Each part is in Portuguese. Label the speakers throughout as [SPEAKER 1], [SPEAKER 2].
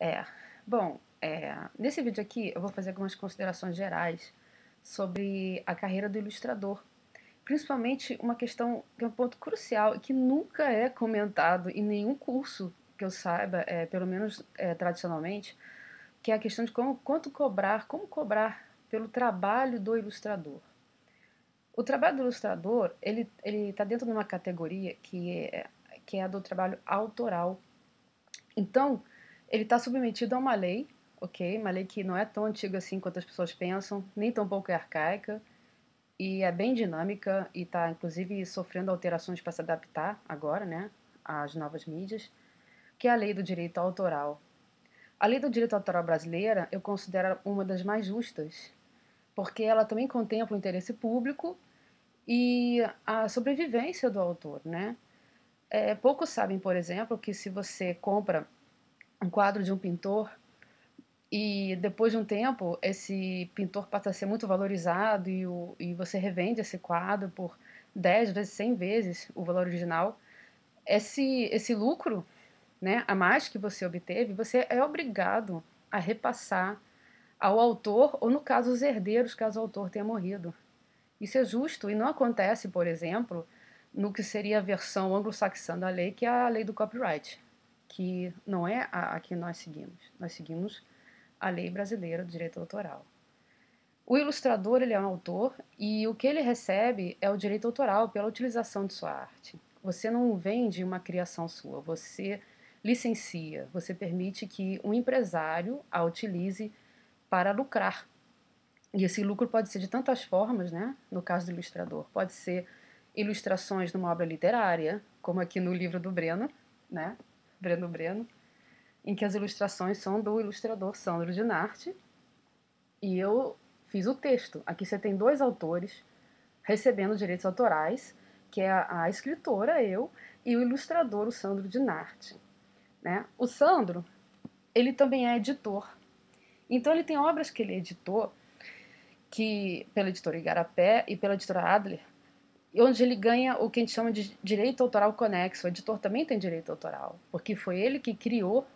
[SPEAKER 1] É, bom, é, nesse vídeo aqui eu vou fazer algumas considerações gerais sobre a carreira do ilustrador. Principalmente uma questão que é um ponto crucial e que nunca é comentado em nenhum curso que eu saiba, é, pelo menos é, tradicionalmente, que é a questão de como, quanto cobrar, como cobrar pelo trabalho do ilustrador. O trabalho do ilustrador, ele está dentro de uma categoria que é, que é a do trabalho autoral. Então, ele está submetido a uma lei, ok? Uma lei que não é tão antiga assim quanto as pessoas pensam, nem tão pouco é arcaica, e é bem dinâmica e está, inclusive, sofrendo alterações para se adaptar agora, né? Às novas mídias, que é a lei do direito autoral. A lei do direito autoral brasileira eu considero uma das mais justas, porque ela também contempla o interesse público e a sobrevivência do autor, né? É, poucos sabem, por exemplo, que se você compra um quadro de um pintor e depois de um tempo esse pintor passa a ser muito valorizado e, o, e você revende esse quadro por 10 vezes, 100 vezes o valor original, esse, esse lucro né, a mais que você obteve, você é obrigado a repassar ao autor, ou no caso, os herdeiros, caso o autor tenha morrido. Isso é justo e não acontece, por exemplo, no que seria a versão anglo-saxã da lei, que é a lei do copyright que não é a, a que nós seguimos. Nós seguimos a lei brasileira do direito autoral. O ilustrador ele é um autor e o que ele recebe é o direito autoral pela utilização de sua arte. Você não vende uma criação sua, você licencia, você permite que um empresário a utilize para lucrar. E esse lucro pode ser de tantas formas, né? No caso do ilustrador, pode ser ilustrações numa obra literária, como aqui no livro do Breno, né? Breno Breno, em que as ilustrações são do ilustrador Sandro Dinarte. E eu fiz o texto. Aqui você tem dois autores recebendo direitos autorais, que é a, escritora, eu, e o ilustrador, o Sandro Dinarte. Né? O Sandro, ele também é editor. Então ele tem obras que ele editou, que pela editora Igarapé e pela editora Adler, onde ele ganha o que a gente chama de direito autoral conexo. O editor também tem direito autoral, porque foi ele que criou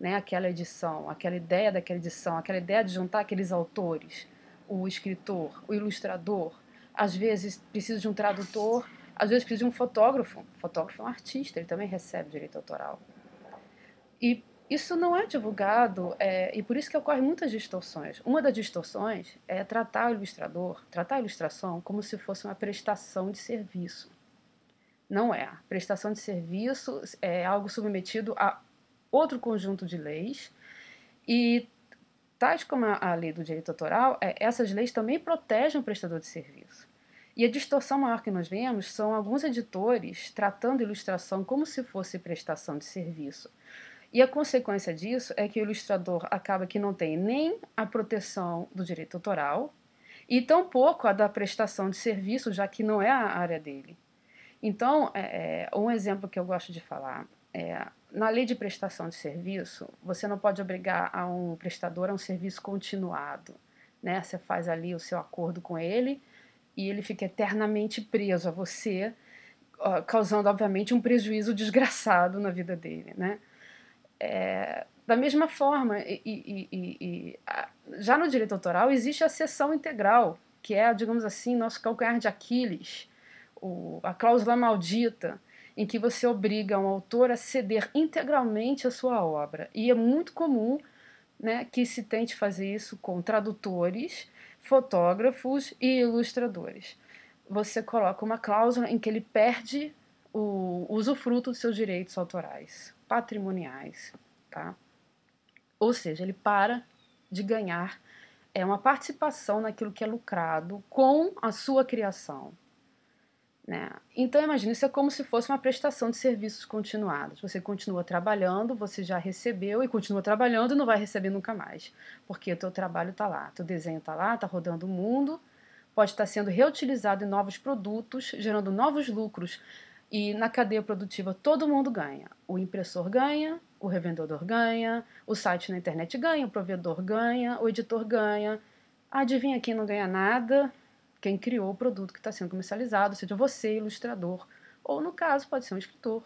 [SPEAKER 1] né, aquela edição, aquela ideia daquela edição, aquela ideia de juntar aqueles autores, o escritor, o ilustrador. Às vezes precisa de um tradutor, às vezes precisa de um fotógrafo. O fotógrafo é um artista, ele também recebe direito autoral. E isso não é divulgado é, e por isso que ocorrem muitas distorções. Uma das distorções é tratar o ilustrador, tratar a ilustração como se fosse uma prestação de serviço. Não é. Prestação de serviço é algo submetido a outro conjunto de leis e, tais como a lei do direito autoral, é, essas leis também protegem o prestador de serviço. E a distorção maior que nós vemos são alguns editores tratando ilustração como se fosse prestação de serviço e a consequência disso é que o ilustrador acaba que não tem nem a proteção do direito autoral e tampouco a da prestação de serviço, já que não é a área dele. Então, é, é, um exemplo que eu gosto de falar é na lei de prestação de serviço, você não pode obrigar a um prestador a um serviço continuado. Né? Você faz ali o seu acordo com ele e ele fica eternamente preso a você, causando, obviamente, um prejuízo desgraçado na vida dele. Né? É, da mesma forma, e, e, e, já no direito autoral existe a seção integral, que é, digamos assim, nosso calcanhar de Aquiles, o, a cláusula maldita, em que você obriga um autor a ceder integralmente a sua obra. E é muito comum né, que se tente fazer isso com tradutores, fotógrafos e ilustradores. Você coloca uma cláusula em que ele perde o usufruto dos seus direitos autorais patrimoniais, tá? Ou seja, ele para de ganhar é uma participação naquilo que é lucrado com a sua criação. Né? Então, imagine isso é como se fosse uma prestação de serviços continuados. Você continua trabalhando, você já recebeu e continua trabalhando e não vai receber nunca mais, porque o teu trabalho está lá, teu desenho está lá, está rodando o mundo, pode estar tá sendo reutilizado em novos produtos, gerando novos lucros e na cadeia produtiva todo mundo ganha. O impressor ganha, o revendedor ganha, o site na internet ganha, o provedor ganha, o editor ganha. Adivinha quem não ganha nada? Quem criou o produto que está sendo comercializado, seja você, ilustrador, ou no caso, pode ser um escritor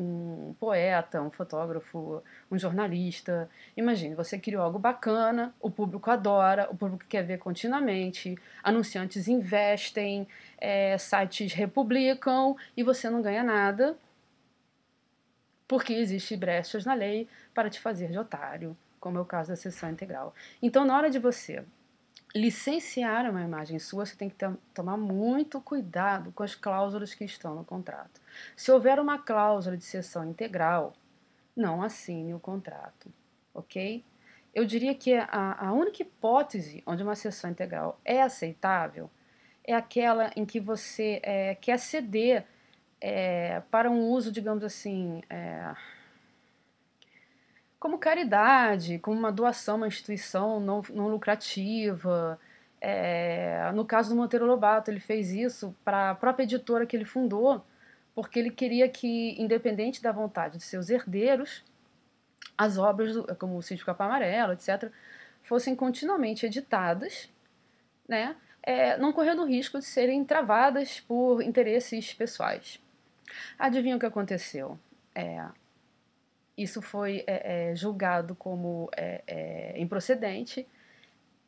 [SPEAKER 1] um poeta, um fotógrafo, um jornalista. Imagine, você criou algo bacana, o público adora, o público quer ver continuamente, anunciantes investem, é, sites republicam e você não ganha nada porque existe brechas na lei para te fazer de otário, como é o caso da sessão integral. Então, na hora de você Licenciar uma imagem sua, você tem que ter, tomar muito cuidado com as cláusulas que estão no contrato. Se houver uma cláusula de cessão integral, não assine o contrato, ok? Eu diria que a, a única hipótese onde uma cessão integral é aceitável é aquela em que você é, quer ceder é, para um uso, digamos assim, é, como caridade, como uma doação, uma instituição não, não lucrativa. É, no caso do Monteiro Lobato, ele fez isso para a própria editora que ele fundou, porque ele queria que, independente da vontade de seus herdeiros, as obras, do, como o Sítio Capa Amarelo, etc., fossem continuamente editadas, né, é, não correndo o risco de serem travadas por interesses pessoais. Adivinha o que aconteceu? É, isso foi é, é, julgado como é, é, improcedente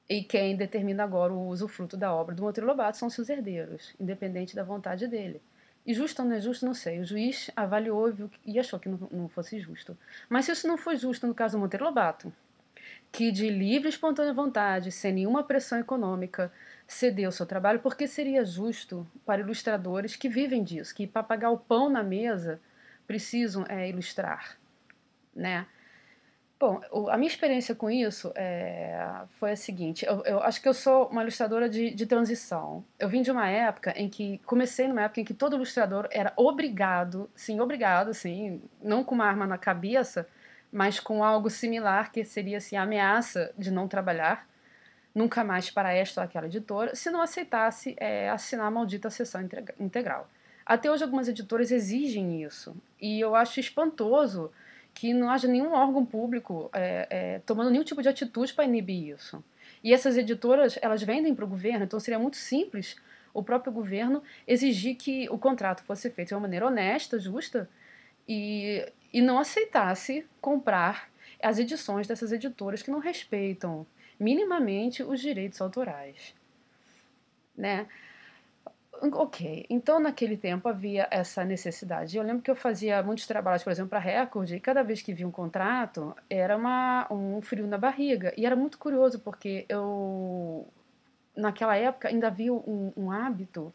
[SPEAKER 1] e quem determina agora o usufruto da obra do Monteiro Lobato são seus herdeiros, independente da vontade dele. E justo ou não é justo, não sei. O juiz avaliou e achou que não, não fosse justo. Mas se isso não foi justo no caso do Monteiro Lobato, que de livre e espontânea vontade, sem nenhuma pressão econômica, cedeu seu trabalho, porque seria justo para ilustradores que vivem disso, que para pagar o pão na mesa precisam é, ilustrar né? Bom, a minha experiência com isso é, foi a seguinte: eu, eu, acho que eu sou uma ilustradora de, de transição. Eu vim de uma época em que comecei numa época em que todo ilustrador era obrigado, sim, obrigado, sim, não com uma arma na cabeça, mas com algo similar que seria assim a ameaça de não trabalhar nunca mais para esta ou aquela editora se não aceitasse é, assinar a maldita sessão integral. Até hoje algumas editoras exigem isso e eu acho espantoso que não haja nenhum órgão público é, é, tomando nenhum tipo de atitude para inibir isso. E essas editoras, elas vendem para o governo, então seria muito simples o próprio governo exigir que o contrato fosse feito de uma maneira honesta, justa, e, e não aceitasse comprar as edições dessas editoras que não respeitam minimamente os direitos autorais. Né? Hum, ok, então naquele tempo havia essa necessidade. Eu lembro que eu fazia muitos trabalhos, por exemplo, para Record, e cada vez que via um contrato era uma, um frio na barriga. E era muito curioso, porque eu, naquela época, ainda havia um, um hábito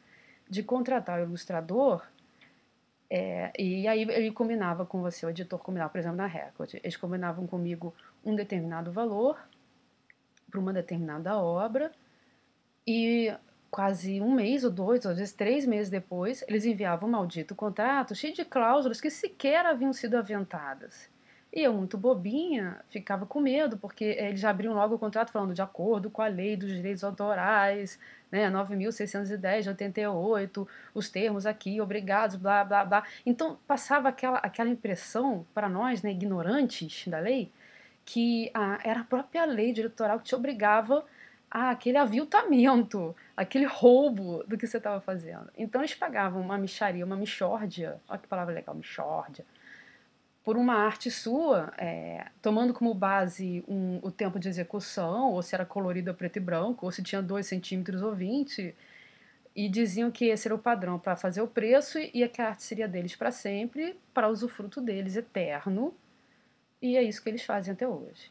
[SPEAKER 1] de contratar o ilustrador. É, e aí ele combinava com você, o editor combinava, por exemplo, na Record. Eles combinavam comigo um determinado valor para uma determinada obra. E quase um mês ou dois, às vezes três meses depois, eles enviavam o maldito contrato cheio de cláusulas que sequer haviam sido aventadas. E eu, muito bobinha, ficava com medo, porque eh, eles abriam logo o contrato falando de acordo com a lei dos direitos autorais, né, 9.610 de 88, os termos aqui, obrigados, blá, blá, blá. Então, passava aquela, aquela impressão para nós, né, ignorantes da lei, que a, era a própria lei eleitoral que te obrigava ah, aquele aviltamento, aquele roubo do que você estava fazendo. Então eles pagavam uma micharia, uma michórdia, olha que palavra legal, michórdia, por uma arte sua, é, tomando como base um, o tempo de execução, ou se era colorido a preto e branco, ou se tinha 2 centímetros ou 20, e diziam que esse era o padrão para fazer o preço e é que a arte seria deles para sempre, para usufruto deles eterno, e é isso que eles fazem até hoje.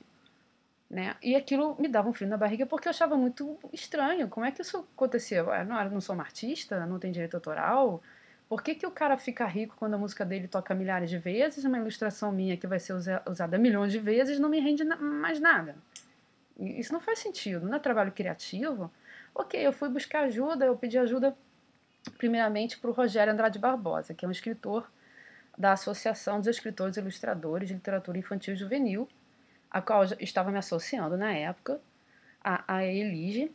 [SPEAKER 1] Né? E aquilo me dava um frio na barriga porque eu achava muito estranho. Como é que isso aconteceu? Eu ah, não, eu não sou uma artista, não tenho direito autoral. Por que, que o cara fica rico quando a música dele toca milhares de vezes, uma ilustração minha que vai ser usada milhões de vezes não me rende mais nada? Isso não faz sentido, não é trabalho criativo. Ok, eu fui buscar ajuda, eu pedi ajuda primeiramente para o Rogério Andrade Barbosa, que é um escritor da Associação dos Escritores e Ilustradores de Literatura Infantil e Juvenil, a qual eu estava me associando na época, a, a Elige.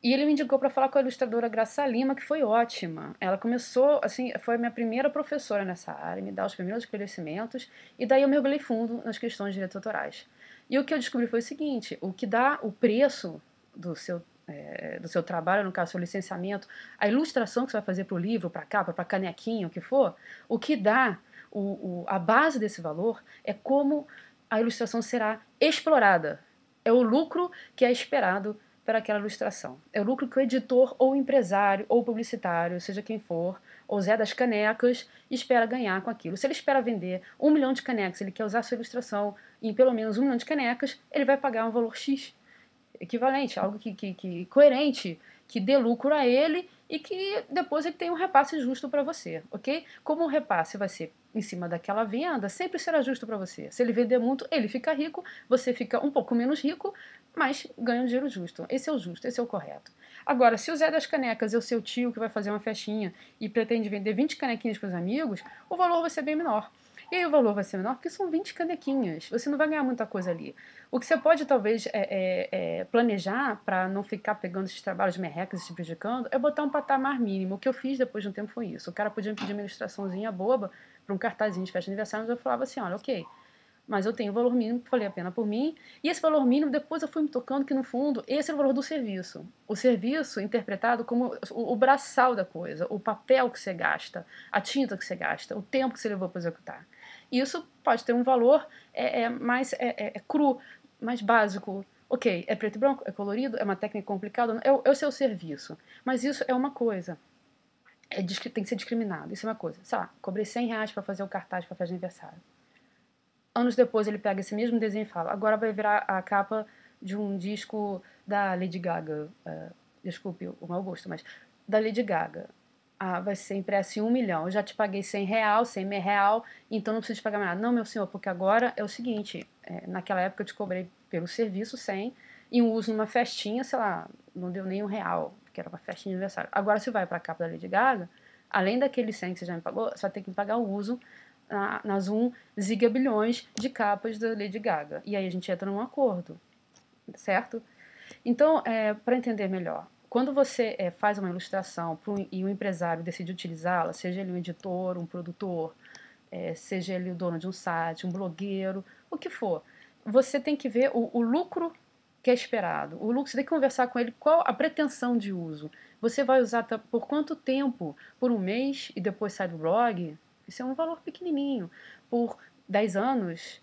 [SPEAKER 1] E ele me indicou para falar com a ilustradora Graça Lima, que foi ótima. Ela começou, assim, foi a minha primeira professora nessa área, me dá os primeiros conhecimentos, e daí eu mergulhei fundo nas questões de direitos autorais. E o que eu descobri foi o seguinte: o que dá o preço do seu, é, do seu trabalho, no caso, seu licenciamento, a ilustração que você vai fazer para o livro, para a capa, para canequinho, o que for, o que dá o, o, a base desse valor é como a ilustração será explorada. É o lucro que é esperado para aquela ilustração. É o lucro que o editor ou empresário ou publicitário, seja quem for, ou Zé das Canecas, espera ganhar com aquilo. Se ele espera vender um milhão de canecas, ele quer usar sua ilustração em pelo menos um milhão de canecas, ele vai pagar um valor X equivalente, algo que, que, que coerente, que dê lucro a ele e que depois ele tenha um repasse justo para você, ok? Como o repasse vai ser em cima daquela venda, sempre será justo para você. Se ele vender muito, ele fica rico, você fica um pouco menos rico, mas ganha um dinheiro justo. Esse é o justo, esse é o correto. Agora, se o Zé das Canecas é o seu tio que vai fazer uma festinha e pretende vender 20 canequinhas para os amigos, o valor vai ser bem menor. E aí o valor vai ser menor porque são 20 canequinhas. Você não vai ganhar muita coisa ali. O que você pode, talvez, é, é, é, planejar para não ficar pegando esses trabalhos merrecas e se prejudicando é botar um patamar mínimo. O que eu fiz depois de um tempo foi isso. O cara podia me pedir uma ilustraçãozinha boba, para um cartazinho de festa de aniversário, mas eu falava assim, olha, ok, mas eu tenho o valor mínimo que valia a pena por mim, e esse valor mínimo depois eu fui me tocando que no fundo esse é o valor do serviço. O serviço interpretado como o, o braçal da coisa, o papel que você gasta, a tinta que você gasta, o tempo que você levou para executar. E isso pode ter um valor é, é mais é, é, é, cru, mais básico, ok, é preto e branco, é colorido, é uma técnica complicada, é o, é o, seu serviço. Mas isso é uma coisa é, tem que ser discriminado. Isso é uma coisa. Sei lá, cobrei 100 reais para fazer o cartaz para festa de aniversário. Anos depois ele pega esse mesmo desenho e fala: agora vai virar a capa de um disco da Lady Gaga. Uh, desculpe o mau gosto, mas da Lady Gaga. Ah, vai ser impresso em um milhão. Eu já te paguei 100 real, 100 mil real, então não preciso te pagar mais nada. Não, meu senhor, porque agora é o seguinte: é, naquela época eu te cobrei pelo serviço 100 e um uso numa festinha, sei lá, não deu nem um real que era uma festa de aniversário. Agora, se vai para a capa da Lady Gaga, além daquele 100 que você já me pagou, você vai ter que pagar o uso na, na Zoom zigabilhões de capas da Lady Gaga. E aí a gente entra num acordo, certo? Então, é, para entender melhor, quando você é, faz uma ilustração e um empresário decide utilizá-la, seja ele um editor, um produtor, é, seja ele o dono de um site, um blogueiro, o que for, você tem que ver o, o lucro que é esperado. O Lux tem que conversar com ele qual a pretensão de uso. Você vai usar por quanto tempo? Por um mês e depois sai do blog? Isso é um valor pequenininho. Por 10 anos?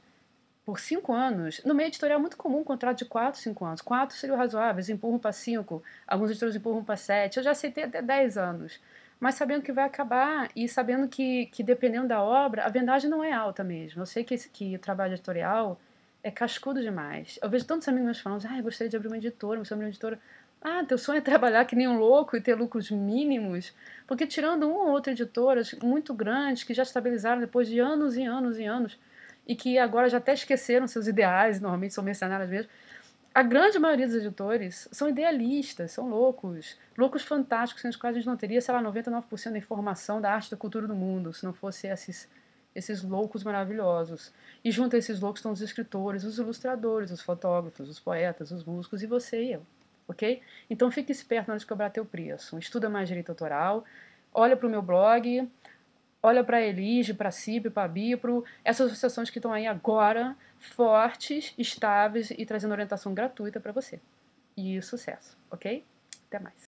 [SPEAKER 1] Por 5 anos? No meio editorial é muito comum um contrato de 4, 5 anos. 4 seria o razoável, eles empurram para 5, alguns editores empurram para 7. Eu já aceitei até 10 anos. Mas sabendo que vai acabar e sabendo que, que dependendo da obra, a vendagem não é alta mesmo. Eu sei que, o trabalho editorial é cascudo demais. Eu vejo tantos amigos meus falando, ah, eu gostaria de abrir uma editora, mas abrir uma editora. Ah, teu sonho é trabalhar que nem um louco e ter lucros mínimos. Porque tirando uma ou outra editoras muito grandes que já estabilizaram depois de anos e anos e anos e que agora já até esqueceram seus ideais, normalmente são mercenárias mesmo, a grande maioria dos editores são idealistas, são loucos, loucos fantásticos, sem os quais a gente não teria, sei lá, 99% da informação da arte e da cultura do mundo, se não fosse esses esses loucos maravilhosos. E junto a esses loucos estão os escritores, os ilustradores, os fotógrafos, os poetas, os músicos e você e eu, ok? Então fique esperto antes de cobrar teu preço. Estuda mais direito autoral, olha para o meu blog, olha para Elige, para Cib, para Bipro, essas associações que estão aí agora, fortes, estáveis e trazendo orientação gratuita para você. E sucesso, ok? Até mais.